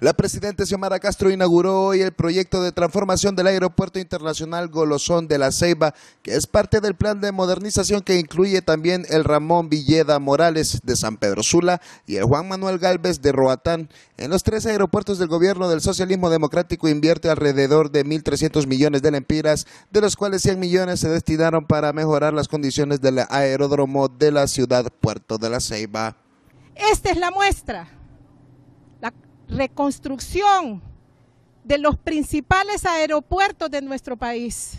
La presidenta Xiomara Castro inauguró hoy el proyecto de transformación del Aeropuerto Internacional Golosón de la Ceiba, que es parte del plan de modernización que incluye también el Ramón Villeda Morales de San Pedro Sula y el Juan Manuel Galvez de Roatán. En los tres aeropuertos del gobierno del socialismo democrático invierte alrededor de 1.300 millones de lempiras, de los cuales 100 millones se destinaron para mejorar las condiciones del aeródromo de la ciudad Puerto de la Ceiba. Esta es la muestra reconstrucción de los principales aeropuertos de nuestro país,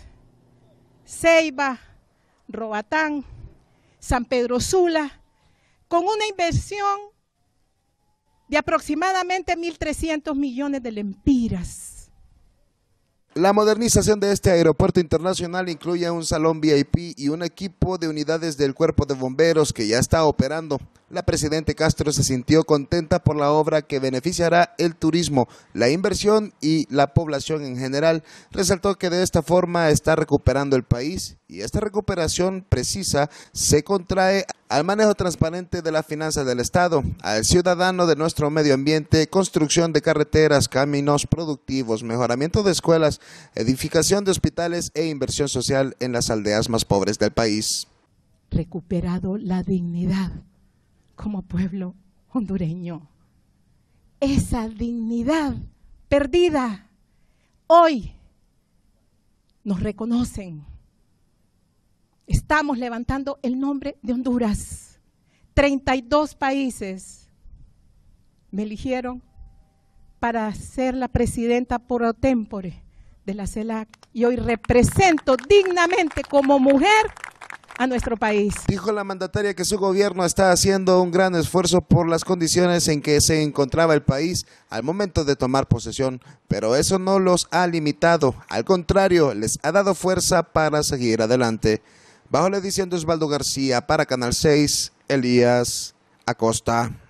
Ceiba, Robatán, San Pedro Sula, con una inversión de aproximadamente 1.300 millones de lempiras. La modernización de este aeropuerto internacional incluye un salón VIP y un equipo de unidades del cuerpo de bomberos que ya está operando. La presidenta Castro se sintió contenta por la obra que beneficiará el turismo, la inversión y la población en general. Resaltó que de esta forma está recuperando el país y esta recuperación precisa se contrae al manejo transparente de las finanzas del Estado, al ciudadano de nuestro medio ambiente, construcción de carreteras, caminos productivos, mejoramiento de escuelas, edificación de hospitales e inversión social en las aldeas más pobres del país. Recuperado la dignidad como pueblo hondureño. Esa dignidad perdida hoy nos reconocen. Estamos levantando el nombre de Honduras. 32 países me eligieron para ser la presidenta pro tempore de la CELAC y hoy represento dignamente como mujer a nuestro país. Dijo la mandataria que su gobierno está haciendo un gran esfuerzo por las condiciones en que se encontraba el país al momento de tomar posesión, pero eso no los ha limitado, al contrario, les ha dado fuerza para seguir adelante. Bajo la edición de Osvaldo García para Canal 6, Elías Acosta.